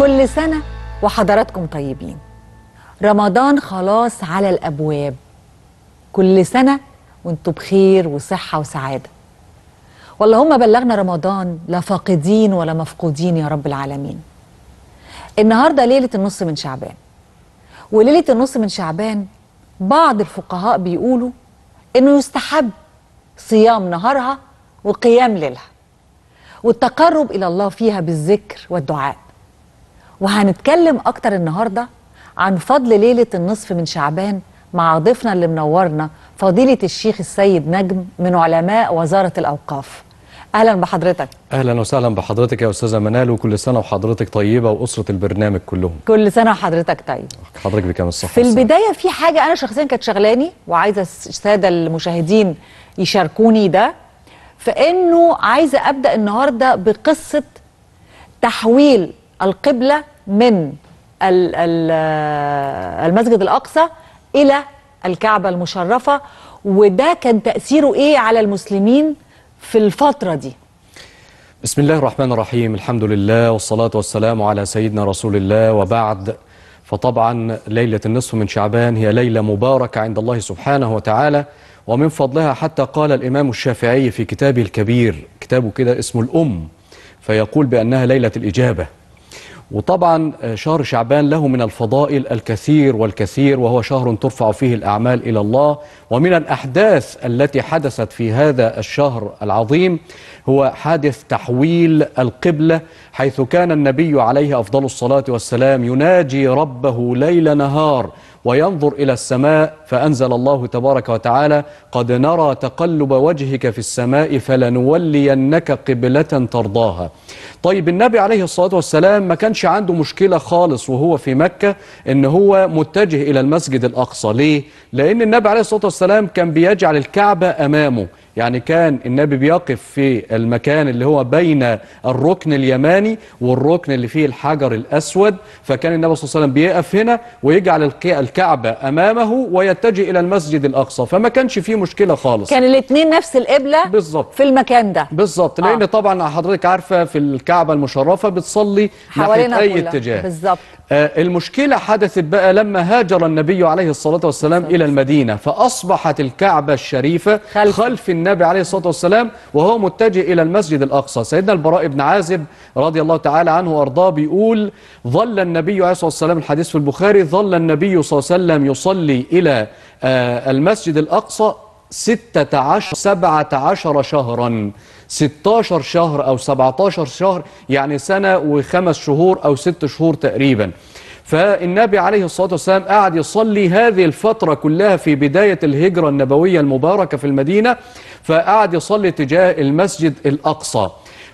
كل سنة وحضراتكم طيبين رمضان خلاص على الأبواب كل سنة وانتوا بخير وصحة وسعادة واللهم بلغنا رمضان لا فاقدين ولا مفقودين يا رب العالمين النهاردة ليلة النص من شعبان وليلة النص من شعبان بعض الفقهاء بيقولوا انه يستحب صيام نهارها وقيام ليلها والتقرب إلى الله فيها بالذكر والدعاء وهنتكلم أكتر النهاردة عن فضل ليلة النصف من شعبان مع ضيفنا اللي منورنا فضيلة الشيخ السيد نجم من علماء وزارة الأوقاف أهلا بحضرتك أهلا وسهلا بحضرتك يا أستاذة منال وكل سنة وحضرتك طيبة وأسرة البرنامج كلهم كل سنة وحضرتك طيب حضرتك بكام الصحة في البداية في حاجة أنا شخصيا كانت شغلاني وعايزة السادة المشاهدين يشاركوني ده فإنه عايزة أبدأ النهاردة بقصة تحويل القبلة من المسجد الأقصى إلى الكعبة المشرفة وده كان تأثيره إيه على المسلمين في الفترة دي بسم الله الرحمن الرحيم الحمد لله والصلاة والسلام على سيدنا رسول الله وبعد فطبعا ليلة النصف من شعبان هي ليلة مباركة عند الله سبحانه وتعالى ومن فضلها حتى قال الإمام الشافعي في كتابه الكبير كتابه كده اسمه الأم فيقول بأنها ليلة الإجابة وطبعا آه، شهر شعبان له من الفضائل الكثير والكثير وهو شهر ترفع فيه الأعمال إلى الله ومن الأحداث التي حدثت في هذا الشهر العظيم هو حادث تحويل القبلة حيث كان النبي عليه أفضل الصلاة والسلام يناجي ربه ليل نهار وينظر إلى السماء فأنزل الله تبارك وتعالى قد نرى تقلب وجهك في السماء فلنولينك قبلة ترضاها طيب النبي عليه الصلاة والسلام ما كانش عنده مشكلة خالص وهو في مكة إن هو متجه إلى المسجد الأقصى ليه؟ لأن النبي عليه الصلاة والسلام كان بيجعل الكعبة أمامه يعني كان النبي بيقف في المكان اللي هو بين الركن اليماني والركن اللي فيه الحجر الأسود فكان النبي صلى الله عليه وسلم بيقف هنا ويجعل الكعبة أمامه ويتجه إلى المسجد الأقصى فما كانش فيه مشكلة خالص كان الاثنين نفس القبلة بالظبط في المكان ده بالظبط لأن آه. طبعا حضرتك عارفة في الكعبة المشرفة بتصلي ناحية أي اتجاه بالظبط آه، المشكلة حدثت بقى لما هاجر النبي عليه الصلاة والسلام بالزبط. إلى المدينة فأصبحت الكعبة الشريفة خلف, خلف النبي عليه الصلاة والسلام وهو متجه إلى المسجد الأقصى سيدنا البراء بن عازب رضي الله تعالى عنه وأرضاه بيقول ظل النبي عليه الصلاة والسلام الحديث في البخاري ظل النبي صلى الله عليه وسلم يصلي إلى آه، المسجد الأقصى ستة عشر سبعة عشر شهرا 16 شهر أو 17 شهر يعني سنة وخمس شهور أو ست شهور تقريبا فالنبي عليه الصلاة والسلام قعد يصلي هذه الفترة كلها في بداية الهجرة النبوية المباركة في المدينة فقعد يصلي تجاه المسجد الأقصى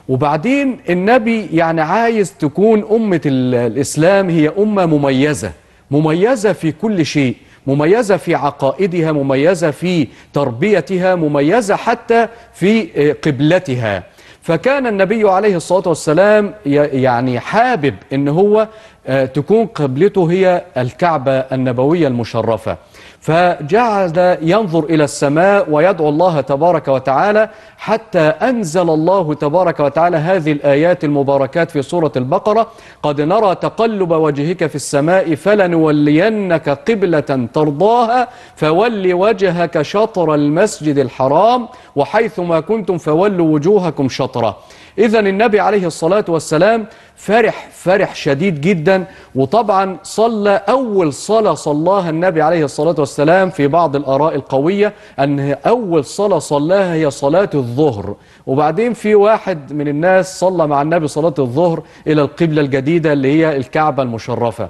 وبعدين النبي يعني عايز تكون أمة الإسلام هي أمة مميزة مميزة في كل شيء مميزة في عقائدها مميزة في تربيتها مميزة حتى في آه، قبلتها فكان النبي عليه الصلاة والسلام يعني حابب ان هو آه، تكون قبلته هي الكعبة النبوية المشرفة فجعل ينظر إلى السماء ويدعو الله تبارك وتعالى حتى أنزل الله تبارك وتعالى هذه الآيات المباركات في سورة البقرة قد نرى تقلب وجهك في السماء فلنولينك قبلة ترضاها فول وجهك شطر المسجد الحرام وحيثما كنتم فولوا وجوهكم شطره إذا النبي عليه الصلاة والسلام فرح فرح شديد جدا وطبعا صلى أول صلاة صلاها النبي عليه الصلاة والسلام في بعض الآراء القوية أن أول صلاة صلاها هي صلاة الظهر وبعدين في واحد من الناس صلى مع النبي صلاة الظهر إلى القبلة الجديدة اللي هي الكعبة المشرفة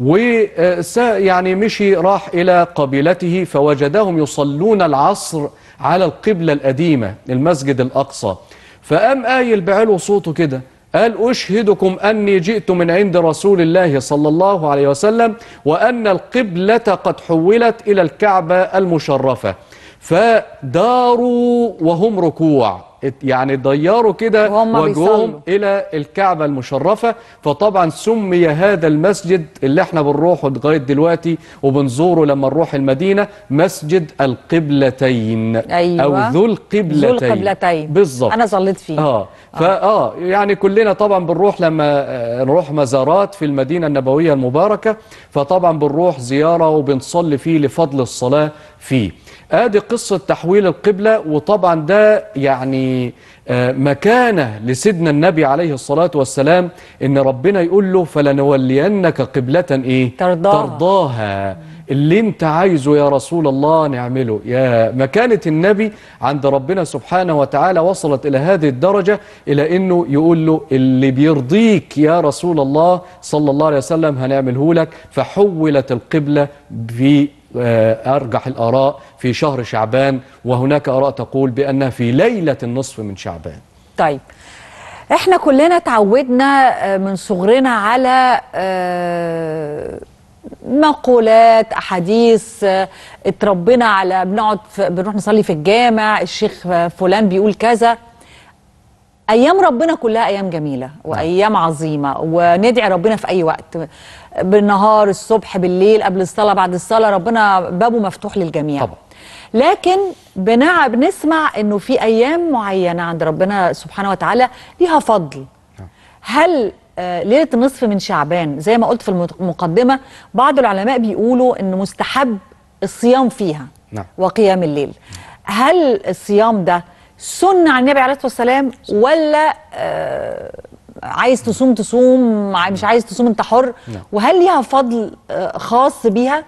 و آه، يعني مشي راح إلى قبيلته فوجدهم يصلون العصر على القبلة القديمة المسجد الأقصى فقام قايل بعلو صوته كده قال أشهدكم أني جئت من عند رسول الله صلى الله عليه وسلم وأن القبلة قد حولت إلى الكعبة المشرفة فداروا وهم ركوع يعني ضيروا كده وجههم الى الكعبه المشرفه فطبعا سمي هذا المسجد اللي احنا بنروحه لغايه دلوقتي وبنزوره لما نروح المدينه مسجد القبلتين أيوة. او ذو القبلتين ذو القبلتين بالظبط انا صليت فيه آه. اه فاه يعني كلنا طبعا بنروح لما آه، نروح مزارات في المدينه النبويه المباركه فطبعا بنروح زياره وبنصلي فيه لفضل الصلاه فيه ادي قصه تحويل القبله وطبعا ده يعني آه، مكانة لسيدنا النبي عليه الصلاة والسلام إن ربنا يقول له فلنولينك قبلة إيه؟ ترضاها, ترضاها. اللي انت عايزه يا رسول الله نعمله يا مكانة النبي عند ربنا سبحانه وتعالى وصلت إلى هذه الدرجة إلى أنه يقول له اللي بيرضيك يا رسول الله صلى الله عليه وسلم هنعمله لك فحولت القبلة في آه، أرجح الآراء في شهر شعبان وهناك آراء تقول بأنها في ليلة النصف من شعبان طيب احنا كلنا تعودنا آه، من صغرنا على آه، مقولات احاديث اتربينا على بنقعد بنروح نصلي في الجامع الشيخ فلان بيقول كذا ايام ربنا كلها ايام جميله نعم. وايام عظيمه وندعي ربنا في اي وقت بالنهار الصبح بالليل قبل الصلاه بعد الصلاه ربنا بابه مفتوح للجميع طبعا. لكن بنع بنسمع انه في ايام معينه عند ربنا سبحانه وتعالى ليها فضل نعم. هل آه، ليله النصف من شعبان زي ما قلت في المقدمه بعض العلماء بيقولوا انه مستحب الصيام فيها نعم. وقيام الليل هل الصيام ده سنه عن النبي عليه الصلاه والسلام ولا آه عايز تصوم تصوم مش عايز تصوم انت حر نعم. وهل ليها فضل آه خاص بيها؟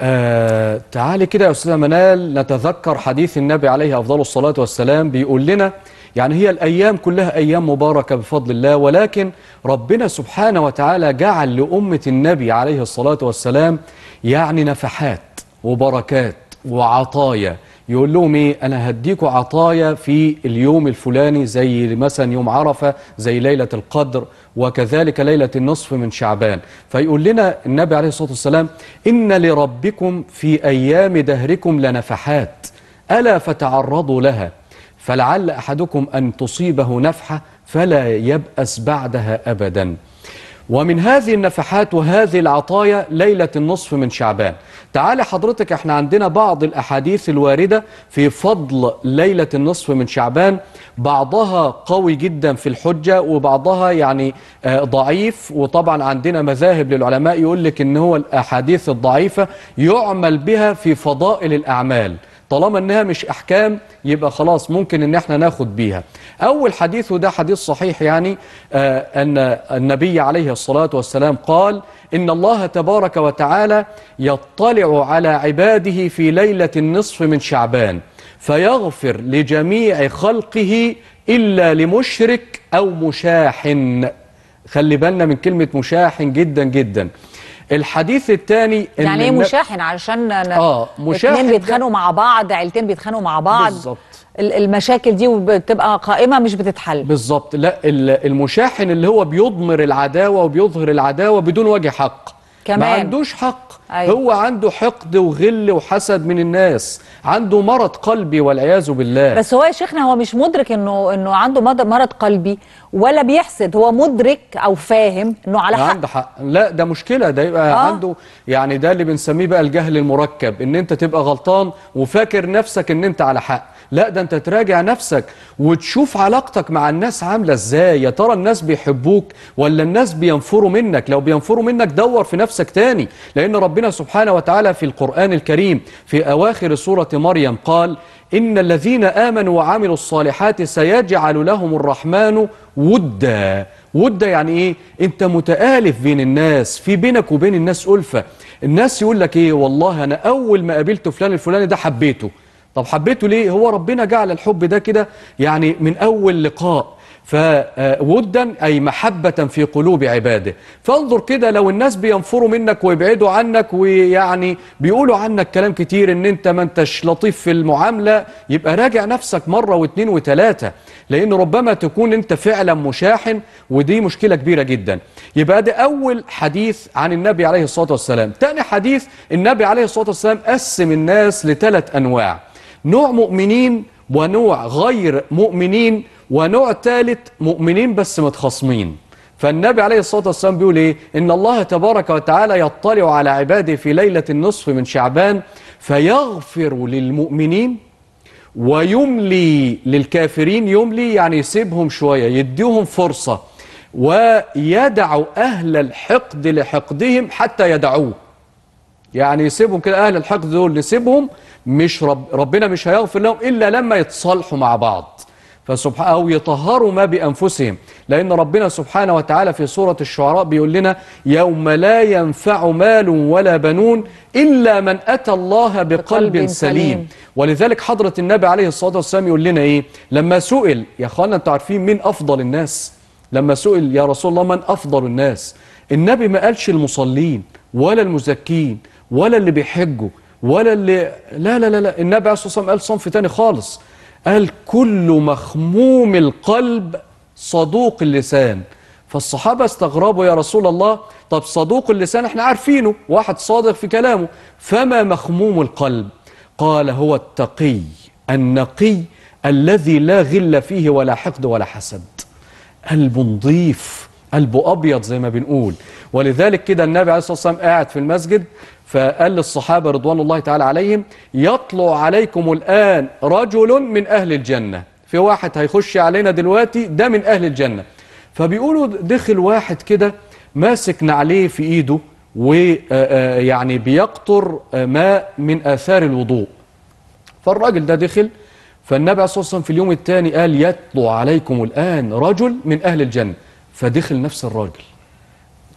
آه تعالي كده يا استاذه منال نتذكر حديث النبي عليه افضل الصلاه والسلام بيقول لنا يعني هي الايام كلها ايام مباركه بفضل الله ولكن ربنا سبحانه وتعالى جعل لامه النبي عليه الصلاه والسلام يعني نفحات وبركات وعطايا يقول لهم ايه انا هديكوا عطايا في اليوم الفلاني زي مثلا يوم عرفه زي ليله القدر وكذلك ليله النصف من شعبان فيقول لنا النبي عليه الصلاه والسلام ان لربكم في ايام دهركم لنفحات الا فتعرضوا لها فلعل احدكم ان تصيبه نفحه فلا يبأس بعدها ابدا ومن هذه النفحات وهذه العطايا ليلة النصف من شعبان تعالي حضرتك احنا عندنا بعض الأحاديث الواردة في فضل ليلة النصف من شعبان بعضها قوي جدا في الحجة وبعضها يعني آه، ضعيف وطبعا عندنا مذاهب للعلماء يقول لك ان هو الأحاديث الضعيفة يعمل بها في فضائل الأعمال طالما انها مش احكام يبقى خلاص ممكن ان احنا ناخد بيها اول حديث وده حديث صحيح يعني آه، ان النبي عليه الصلاه والسلام قال ان الله تبارك وتعالى يطلع على عباده في ليله النصف من شعبان فيغفر لجميع خلقه الا لمشرك او مشاحن خلي بالنا من كلمه مشاحن جدا جدا الحديث الثاني يعني ايه مشاحن علشان اه مشاحن اتنين بيتخانقوا مع بعض عيلتين بيتخانقوا مع بعض بالظبط المشاكل دي بتبقى قائمه مش بتتحل بالظبط لا المشاحن اللي هو بيضمر العداوه وبيظهر العداوه بدون وجه حق كمان ما عندوش حق أيوة. هو عنده حقد وغل وحسد من الناس عنده مرض قلبي والعياذ بالله بس هو يا شيخنا هو مش مدرك انه انه عنده مرض قلبي ولا بيحسد هو مدرك او فاهم انه على حق عنده حق لا ده مشكله ده يبقى آه. عنده يعني ده اللي بنسميه بقى الجهل المركب ان انت تبقى غلطان وفاكر نفسك ان انت على حق لا ده انت تراجع نفسك وتشوف علاقتك مع الناس عامله ازاي يا ترى الناس بيحبوك ولا الناس بينفروا منك لو بينفروا منك دور في نفسك تاني لان ربنا سبحانه وتعالى في القران الكريم في اواخر سوره مريم قال ان الذين امنوا وعملوا الصالحات سيجعل لهم الرحمن ودا ودا يعني ايه انت متآلف بين الناس في بينك وبين الناس ألفة الناس يقول لك ايه والله انا اول ما قابلت فلان الفلاني ده حبيته طب حبيته ليه هو ربنا جعل الحب ده كده يعني من أول لقاء فودا أي محبة في قلوب عباده فانظر كده لو الناس بينفروا منك ويبعدوا عنك ويعني بيقولوا عنك كلام كتير ان انت ما انتش لطيف في المعاملة يبقى راجع نفسك مرة واثنين وثلاثة لان ربما تكون انت فعلا مشاحن ودي مشكلة كبيرة جدا يبقى ده أول حديث عن النبي عليه الصلاة والسلام تاني حديث النبي عليه الصلاة والسلام قسم الناس لثلاث أنواع نوع مؤمنين ونوع غير مؤمنين ونوع ثالث مؤمنين بس متخاصمين فالنبي عليه الصلاة والسلام بيقول إيه إن الله تبارك وتعالى يطلع على عباده في ليلة النصف من شعبان فيغفر للمؤمنين ويملي للكافرين يملي يعني يسيبهم شوية يديهم فرصة ويدع أهل الحقد لحقدهم حتى يدعوه يعني يسيبهم كده أهل الحقد دول يسيبهم مش رب ربنا مش هيغفر لهم إلا لما يتصالحوا مع بعض فسبحان أو يطهروا ما بأنفسهم لأن ربنا سبحانه وتعالى في سورة الشعراء بيقول لنا يوم لا ينفع مال ولا بنون إلا من أتى الله بقلب, بقلب سليم. سليم ولذلك حضرة النبي عليه الصلاة والسلام يقول لنا إيه لما سئل يا أخوانا أنتوا عارفين مين أفضل الناس لما سئل يا رسول الله من أفضل الناس النبي ما قالش المصلين ولا المزكين ولا اللي بيحجوا ولا اللي لا لا لا, لا. النبي عليه الصلاة والسلام قال صنف ثاني خالص قال كل مخموم القلب صدوق اللسان فالصحابة استغربوا يا رسول الله طب صدوق اللسان احنا عارفينه واحد صادق في كلامه فما مخموم القلب قال هو التقي النقي الذي لا غل فيه ولا حقد ولا حسد قلب نظيف قلبه أبيض زي ما بنقول ولذلك كده النبي عليه الصلاة والسلام قاعد في المسجد فقال للصحابة رضوان الله تعالى عليهم يطلع عليكم الآن رجل من أهل الجنة في واحد هيخش علينا دلوقتي ده من أهل الجنة فبيقولوا دخل واحد كده ماسك نعليه في إيده ويعني آه، آه، بيقطر آه، ماء من آثار الوضوء فالراجل ده دخل فالنبي عليه الصلاة والسلام في اليوم الثاني قال يطلع عليكم الآن رجل من أهل الجنة فدخل نفس الراجل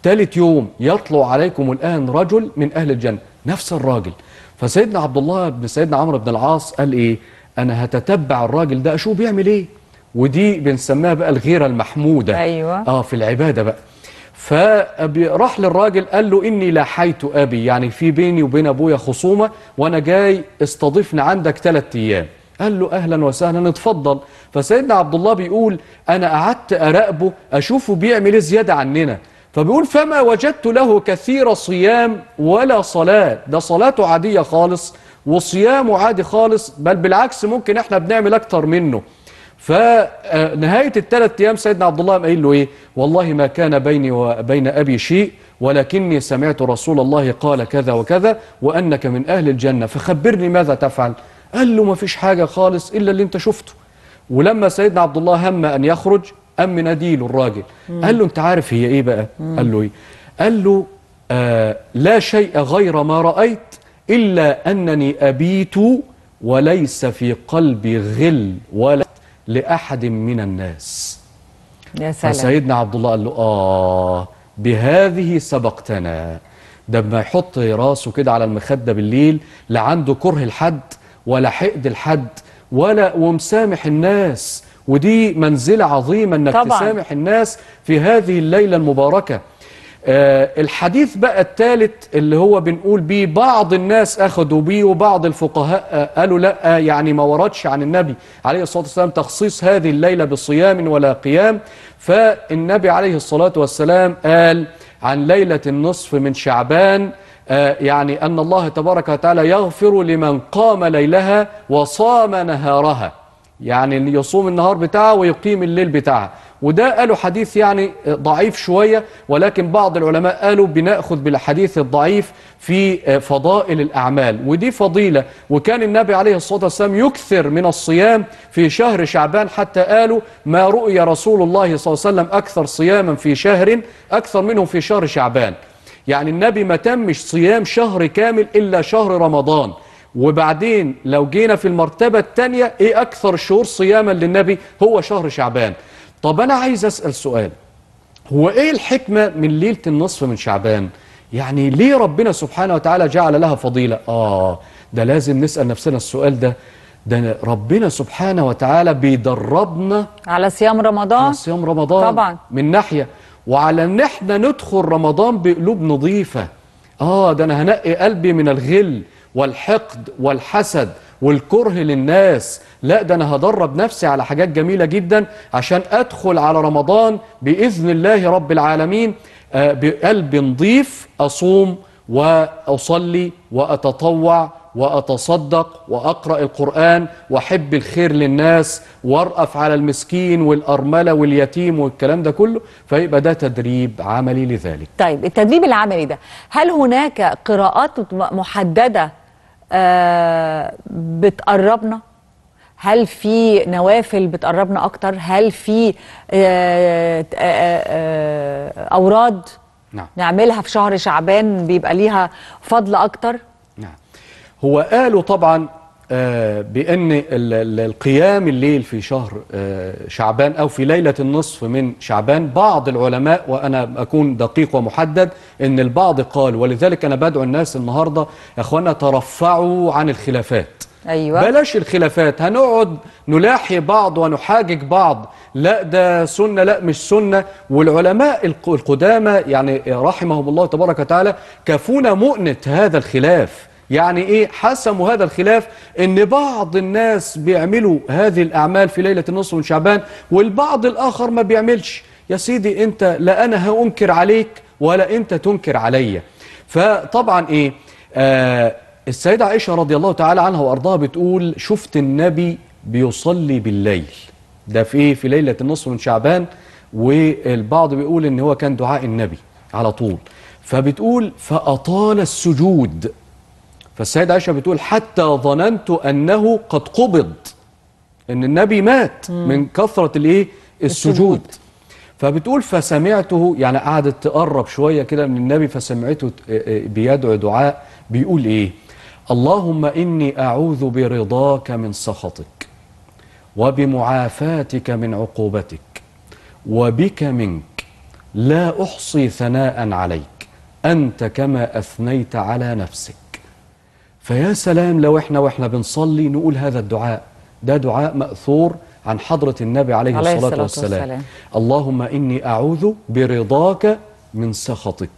ثالث يوم يطلع عليكم الآن رجل من أهل الجنة نفس الراجل فسيدنا عبد الله بن سيدنا عمرو بن العاص قال إيه أنا هتتبع الراجل ده أشوف بيعمل إيه ودي بنسميها بقى الغيرة المحمودة أيوة. آه في العبادة بقى فراح للراجل قال له إني لاحيت أبي يعني في بيني وبين أبويا خصومة وأنا جاي استضيفني عندك ثلاث أيام قال له أهلا وسهلا اتفضل فسيدنا عبد الله بيقول أنا قعدت أراقبه أشوفه بيعمل إيه زيادة عننا فبيقول فما وجدت له كثير صيام ولا صلاة ده صلاته عادية خالص وصيامه عادي خالص بل بالعكس ممكن احنا بنعمل أكتر منه فنهاية الثلاث أيام سيدنا عبد الله قايل له إيه والله ما كان بيني وبين أبي شيء ولكني سمعت رسول الله قال كذا وكذا وأنك من أهل الجنة فخبرني ماذا تفعل قال له ما فيش حاجة خالص إلا اللي انت شفته ولما سيدنا عبد الله هم أن يخرج أم ناديله الراجل قال له أنت عارف هي إيه بقى قال له إيه قال له آه لا شيء غير ما رأيت إلا أنني أبيت وليس في قلبي غل ولا لأحد من الناس يا سلام فسيدنا عبد الله قال له آه بهذه سبقتنا ده ما يحط راسه كده على المخدة بالليل لا عنده كره الحد ولا حقد الحد ولا ومسامح الناس ودي منزلة عظيمة أنك طبعا. تسامح الناس في هذه الليلة المباركة آه الحديث بقى الثالث اللي هو بنقول بيه بعض الناس أخذوا بيه وبعض الفقهاء آه قالوا لا آه يعني ما وردش عن النبي عليه الصلاة والسلام تخصيص هذه الليلة بصيام ولا قيام فالنبي عليه الصلاة والسلام قال عن ليلة النصف من شعبان آه، يعني أن الله تبارك وتعالى يغفر لمن قام ليلها وصام نهارها يعني يصوم النهار بتاعها ويقيم الليل بتاعها وده قالوا حديث يعني ضعيف شوية ولكن بعض العلماء قالوا بنأخذ بالحديث الضعيف في آه، فضائل الأعمال ودي فضيلة وكان النبي عليه الصلاة والسلام يكثر من الصيام في شهر شعبان حتى قالوا ما رؤي رسول الله صلى الله عليه وسلم أكثر صياما في شهر أكثر منه في شهر شعبان يعني النبي ما تمش صيام شهر كامل إلا شهر رمضان وبعدين لو جينا في المرتبة الثانية إيه أكثر شهور صياما للنبي هو شهر شعبان طب أنا عايز أسأل سؤال هو إيه الحكمة من ليلة النصف من شعبان يعني ليه ربنا سبحانه وتعالى جعل لها فضيلة آه ده لازم نسأل نفسنا السؤال ده ده ربنا سبحانه وتعالى بيدربنا على صيام رمضان على صيام رمضان طبعا من ناحية وعلى ان احنا ندخل رمضان بقلوب نظيفه اه ده انا هنقي قلبي من الغل والحقد والحسد والكره للناس لا ده انا هدرب نفسي على حاجات جميله جدا عشان ادخل على رمضان باذن الله رب العالمين آه، بقلب نظيف اصوم واصلي واتطوع وأتصدق وأقرأ القرآن وأحب الخير للناس وأرأف على المسكين والأرملة واليتيم والكلام ده كله فيبقى ده تدريب عملي لذلك طيب التدريب العملي ده هل هناك قراءات محددة آه بتقربنا؟ هل في نوافل بتقربنا أكتر؟ هل في آه آه, آه،, آه، أوراد نعم. نعملها في شهر شعبان بيبقى ليها فضل أكتر؟ هو قالوا طبعا آه، بأن القيام الليل في شهر آه، شعبان أو في ليلة النصف من شعبان بعض العلماء وأنا أكون دقيق ومحدد أن البعض قال ولذلك أنا بدعو الناس النهاردة يا أخوانا ترفعوا عن الخلافات أيوة. بلاش الخلافات هنقعد نلاحي بعض ونحاجج بعض لا ده سنة لا مش سنة والعلماء القدامى يعني رحمهم الله تبارك وتعالى كفونا مؤنة هذا الخلاف يعني ايه حسموا هذا الخلاف ان بعض الناس بيعملوا هذه الاعمال في ليله النصف من شعبان والبعض الاخر ما بيعملش يا سيدي انت لا انا هانكر عليك ولا انت تنكر عليا فطبعا ايه آه السيده عائشه رضي الله تعالى عنها وارضاها بتقول شفت النبي بيصلي بالليل ده في ايه في ليله النصف من شعبان والبعض بيقول ان هو كان دعاء النبي على طول فبتقول فأطال السجود فالسيدة عائشة بتقول حتى ظننت أنه قد قبض أن النبي مات مم. من كثرة الإيه السجود. السجود فبتقول فسمعته يعني قعدت تقرب شوية كده من النبي فسمعته آه، آه، بيدعو دعاء بيقول إيه اللهم إني أعوذ برضاك من سخطك وبمعافاتك من عقوبتك وبك منك لا أحصي ثناء عليك أنت كما أثنيت على نفسك فيا سلام لو احنا واحنا بنصلي نقول هذا الدعاء ده دعاء مأثور عن حضرة النبي عليه, عليه الصلاة, والسلام. والسلام اللهم إني أعوذ برضاك من سخطك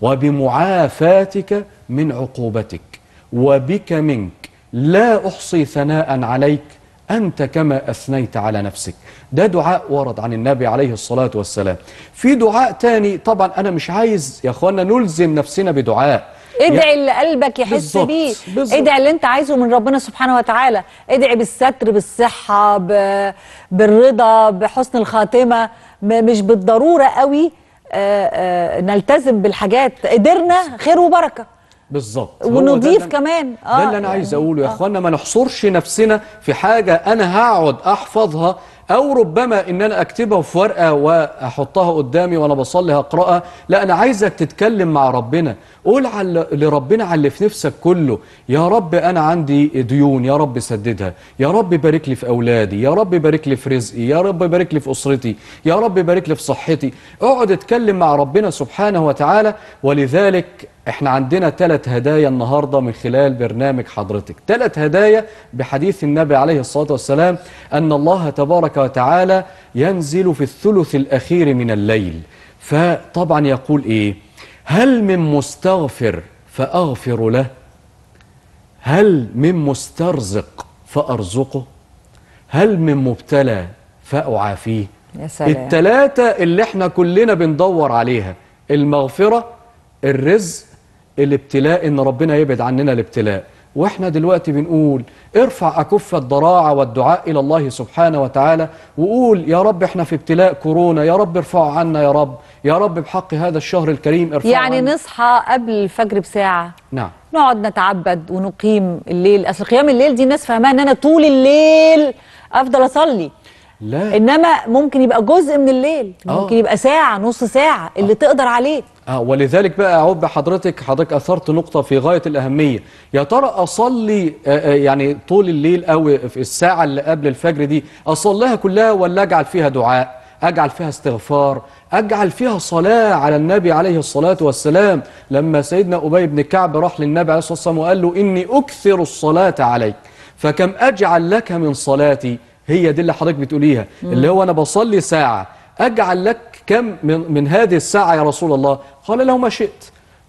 وبمعافاتك من عقوبتك وبك منك لا أحصي ثناء عليك أنت كما أثنيت على نفسك ده دعاء ورد عن النبي عليه الصلاة والسلام في دعاء تاني طبعا أنا مش عايز يا أخوانا نلزم نفسنا بدعاء ادعي يعني اللي قلبك يحس بيه ادعي اللي انت عايزه من ربنا سبحانه وتعالى ادعي بالستر بالصحه ب... بالرضا بحسن الخاتمه م... مش بالضروره قوي آآ آه، آآ آه، نلتزم بالحاجات قدرنا خير وبركه بالظبط ونضيف ده كمان آه. ده اللي انا آه، عايز يعني اقوله يا اخوانا ما نحصرش نفسنا في حاجه انا هقعد احفظها أو ربما إن أنا أكتبها في ورقة وأحطها قدامي وأنا بصلي هقرأها لا أنا عايزك تتكلم مع ربنا قول على لربنا على اللي في نفسك كله يا رب أنا عندي ديون يا رب سددها يا رب بارك لي في أولادي يا رب بارك لي في رزقي يا رب بارك لي في أسرتي يا رب بارك لي في صحتي اقعد اتكلم مع ربنا سبحانه وتعالى ولذلك احنا عندنا ثلاث هدايا النهاردة من خلال برنامج حضرتك ثلاث هدايا بحديث النبي عليه الصلاة والسلام أن الله تبارك تبارك وتعالى ينزل في الثلث الأخير من الليل فطبعا يقول إيه هل من مستغفر فأغفر له هل من مسترزق فأرزقه هل من مبتلى فأعافيه يا سلام. التلاتة اللي احنا كلنا بندور عليها المغفرة الرزق الابتلاء ان ربنا يبعد عننا الابتلاء واحنا دلوقتي بنقول ارفع أكف الضراعة والدعاء إلى الله سبحانه وتعالى وقول يا رب احنا في ابتلاء كورونا يا رب ارفعه عنا يا رب يا رب بحق هذا الشهر الكريم ارفعه يعني عنا. نصحى قبل الفجر بساعة نعم نقعد نتعبد ونقيم الليل أصل قيام الليل دي الناس فاهمها إن أنا طول الليل أفضل أصلي لا انما ممكن يبقى جزء من الليل آه. ممكن يبقى ساعه نص ساعه اللي آه. تقدر عليه اه ولذلك بقى اعود بحضرتك حضرتك اثرت نقطه في غايه الاهميه يا ترى اصلي آه، آه، يعني طول الليل او في الساعه اللي قبل الفجر دي اصليها كلها ولا اجعل فيها دعاء اجعل فيها استغفار اجعل فيها صلاه على النبي عليه الصلاه والسلام لما سيدنا ابي بن كعب راح للنبي عليه الصلاه والسلام وقال له اني اكثر الصلاه عليك فكم اجعل لك من صلاتي هي دي اللي حضرتك بتقوليها اللي هو انا بصلي ساعه اجعل لك كم من, من هذه الساعه يا رسول الله قال له ما شئت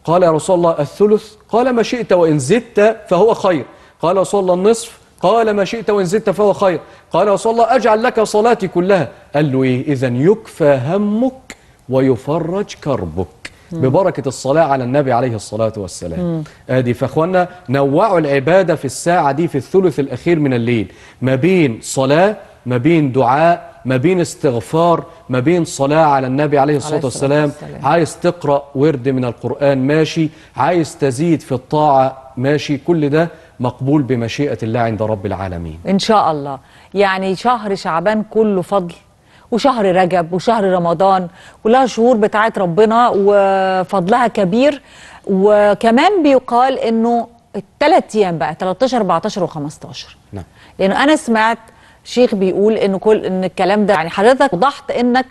قال يا رسول الله الثلث قال ما شئت وان زدت فهو خير قال يا رسول الله النصف قال ما شئت وان زدت فهو خير قال يا رسول الله اجعل لك صلاتي كلها قال له ايه اذا يكفى همك ويفرج كربك ببركة الصلاة على النبي عليه الصلاة والسلام آدي فأخوانا نوعوا العبادة في الساعة دي في الثلث الأخير من الليل ما بين صلاة ما بين دعاء ما بين استغفار ما بين صلاة على النبي عليه الصلاة, والسلام عايز تقرأ ورد من القرآن ماشي عايز تزيد في الطاعة ماشي كل ده مقبول بمشيئة الله عند رب العالمين إن شاء الله يعني شهر شعبان كله فضل وشهر رجب وشهر رمضان كلها شهور بتاعت ربنا وفضلها كبير وكمان بيقال انه الثلاث ايام بقى 13 14 و15 نعم لانه انا سمعت شيخ بيقول ان كل ان الكلام ده يعني حضرتك وضحت انك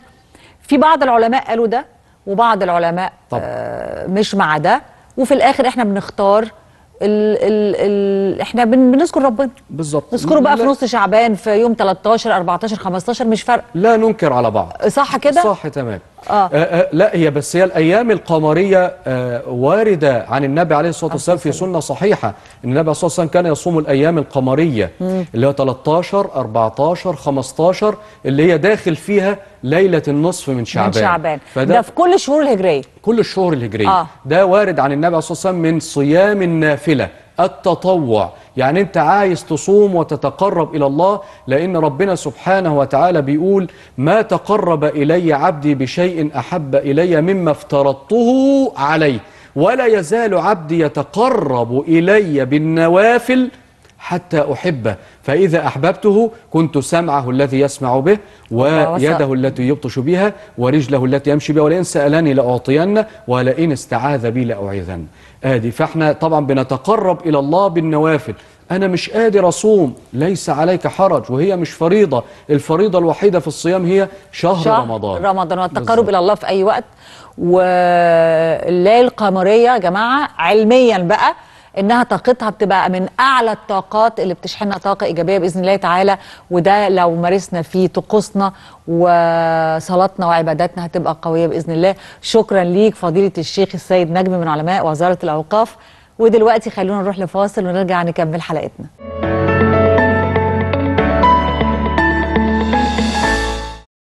في بعض العلماء قالوا ده وبعض العلماء طب. آه مش مع ده وفي الاخر احنا بنختار الـ الـ الـ احنا بن بنذكر ربنا بالظبط نذكره بقى في نص شعبان في يوم 13 14 15 مش فارقه لا ننكر على بعض صح كده صح تمام آه. آه. آه لا هي بس هي الايام القمريه آه وارده عن النبي عليه الصلاه والسلام في سنه صحيحه ان النبي عليه الصلاه والسلام كان يصوم الايام القمريه مم. اللي هو 13 14 15 اللي هي داخل فيها ليله النصف من شعبان من شعبان ده في كل الشهور الهجريه كل الشهور الهجريه آه. ده وارد عن النبي عليه الصلاه والسلام من صيام النافله التطوع يعني أنت عايز تصوم وتتقرب إلى الله لأن ربنا سبحانه وتعالى بيقول ما تقرب إلي عبدي بشيء أحب إلي مما افترضته عليه ولا يزال عبدي يتقرب إلي بالنوافل حتى أحبه فإذا أحببته كنت سمعه الذي يسمع به ويده التي يبطش بها ورجله التي يمشي بها ولئن سألني لأعطين ولئن استعاذ بي لأعيذن آدي فإحنا طبعا بنتقرب إلى الله بالنوافل أنا مش قادر أصوم ليس عليك حرج وهي مش فريضة الفريضة الوحيدة في الصيام هي شهر, شهر رمضان رمضان والتقرب إلى الله في أي وقت والليل القمرية يا جماعة علميا بقى انها طاقتها بتبقى من اعلى الطاقات اللي بتشحنها طاقه ايجابيه باذن الله تعالى وده لو مارسنا فيه طقوسنا وصلاتنا وعباداتنا هتبقى قويه باذن الله شكرا ليك فضيله الشيخ السيد نجم من علماء وزاره الاوقاف ودلوقتي خلونا نروح لفاصل ونرجع نكمل حلقتنا